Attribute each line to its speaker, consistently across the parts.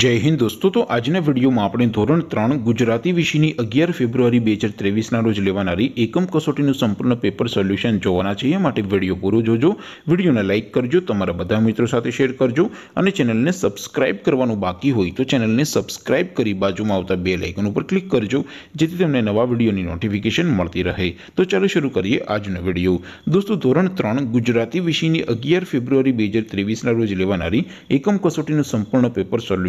Speaker 1: જય હિન્દ દોસ્તો તો આજના વિડીયોમાં આપણે ધોરણ ત્રણ ગુજરાતી વિષયની અગિયાર ફેબ્રુઆરી બે હજાર ત્રેવીસના રોજ લેવાનારી એકમ કસોટીનું સંપૂર્ણ પેપર સોલ્યુશન જોવાના છે એ માટે વિડીયો પૂરો જોજો વિડીયોને લાઇક કરજો તમારા બધા મિત્રો સાથે શેર કરજો અને ચેનલને સબસ્ક્રાઇબ કરવાનું બાકી હોય તો ચેનલને સબસ્ક્રાઇબ કરી બાજુમાં આવતા બે લાઇકન ઉપર ક્લિક કરજો જેથી તમને નવા વિડીયોની નોટિફિકેશન મળતી રહે તો ચાલો શરૂ કરીએ આજનો વિડીયો દોસ્તો ધોરણ ત્રણ ગુજરાતી વિષયની અગિયાર ફેબ્રુઆરી બે હજાર ત્રેવીસના રોજ લેવાનારી એકમ કસોટીનું સંપૂર્ણ પેપર સોલ્યુશન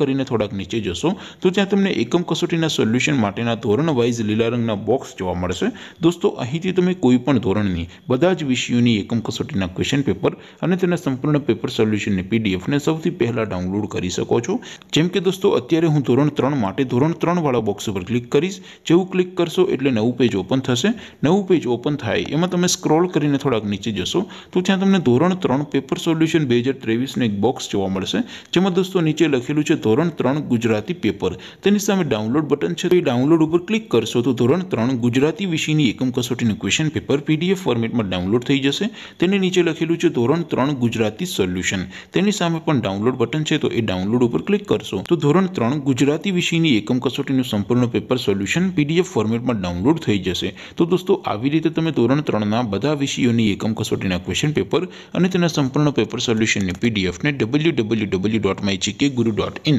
Speaker 1: કરીને થોડક નીચે જોશો તો ત્યાં તમને એકમ કસોટીના સોલ્યુશન માટેના ધોરણ વાઇઝ લીલા રંગના બોક્સ જોવા મળશે દોસ્તો અહીંથી તમે કોઈપણ ધોરણની બધા જ વિષયોની એકમ કસોટીના ક્વેશ્ચન પેપર અને તેના સંપૂર્ણ પેપર સોલ્યુશન ને પીડીએફ ને સૌથી પહેલા ડાઉનલોડ કરી શકો છો જેમ કે દોસ્તો અત્યારે હું ધોરણ 3 માટે ધોરણ 3 વાળો બોક્સ ઉપર ક્લિક કરીશ જેવું ક્લિક કરશો એટલે નવું પેજ ઓપન થશે નવું પેજ ઓપન થાય એમાં તમે સ્ક્રોલ કરીને થોડક નીચે જોશો તો ત્યાં તમને ધોરણ 3 પેપર સોલ્યુશન 2023 ને એક બોક્સ જોવા મળશે જેમ કે દોસ્તો નીચે લખેલું છે ધોરણ 3 ગુજરાતી પેપર તેની સામે ડાઉનલોડ બટન છે તો એ ડાઉનલોડ ઉપર ક્લિક કરશો તો ધોરણ 3 ગુજરાતી વિષયની એકમ કસોટીનું ક્વેશ્ચન પેપર PDF ફોર્મેટમાં ડાઉનલોડ થઈ જશે તેની નીચે લખેલું છે ધોરણ 3 ગુજરાતી સોલ્યુશન તેની સામે પણ ડાઉનલોડ બટન છે તો એ ડાઉનલોડ ઉપર ક્લિક કરશો તો ધોરણ 3 ગુજરાતી વિષયની એકમ કસોટીનું સંપૂર્ણ પેપર સોલ્યુશન PDF ફોર્મેટમાં ડાઉનલોડ થઈ જશે તો દોસ્તો આવી રીતે તમે ધોરણ 3 ના બધા વિષયોની એકમ કસોટીના ક્વેશ્ચન પેપર અને તેના સંપૂર્ણ પેપર સોલ્યુશન ને PDF ને www.mygkguru.in